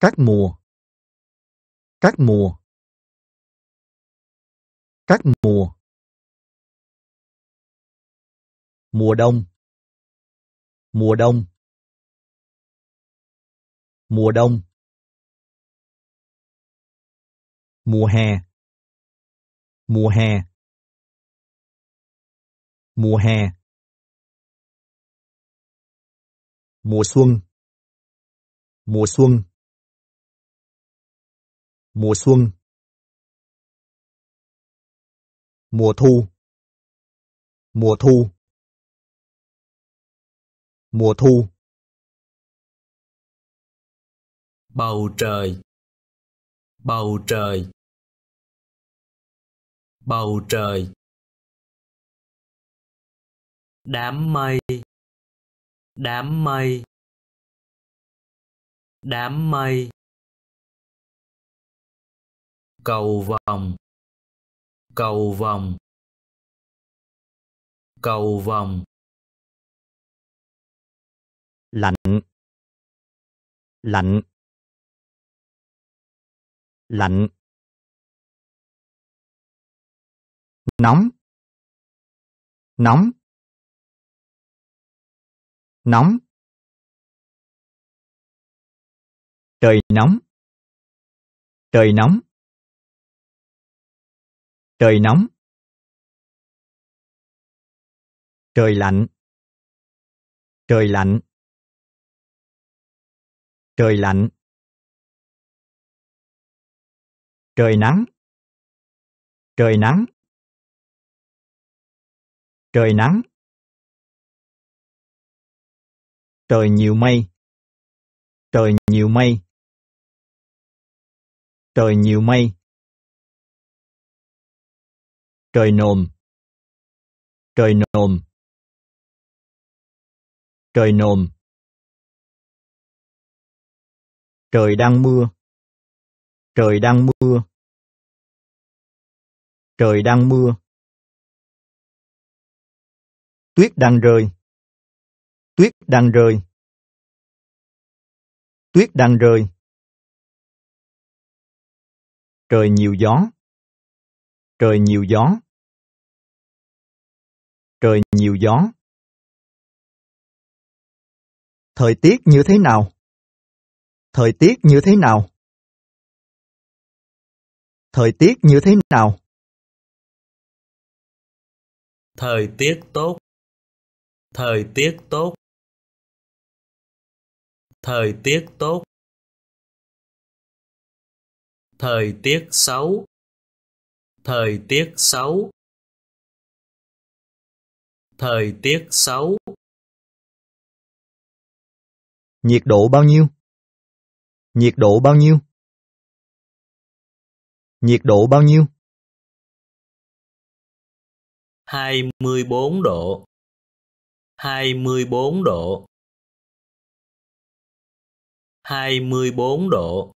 các mùa các mùa các mùa mùa đông mùa đông mùa đông mùa hè mùa hè mùa hè mùa xuân mùa xuân mùa xuân, mùa thu, mùa thu, mùa thu, bầu trời, bầu trời, bầu trời, đám mây, đám mây, đám mây cầu vòng cầu vòng cầu vòng lạnh lạnh lạnh nóng nóng nóng trời nóng trời nóng trời nóng trời lạnh trời lạnh trời lạnh trời nắng trời nắng trời nắng trời nhiều mây trời nhiều mây trời nhiều mây trời nồm trời nồm trời nồm trời đang mưa trời đang mưa trời đang mưa tuyết đang rơi tuyết đang rơi tuyết đang rơi trời nhiều gió Trời nhiều gió. Trời nhiều gió. Thời tiết như thế nào? Thời tiết như thế nào? Thời tiết như thế nào? Thời tiết tốt. Thời tiết tốt. Thời tiết tốt. Thời tiết xấu. Thời tiết xấu Thời tiết xấu Nhiệt độ bao nhiêu? Nhiệt độ bao nhiêu? Nhiệt độ bao nhiêu? hai mươi bốn độ hai mươi bốn độ hai mươi bốn độ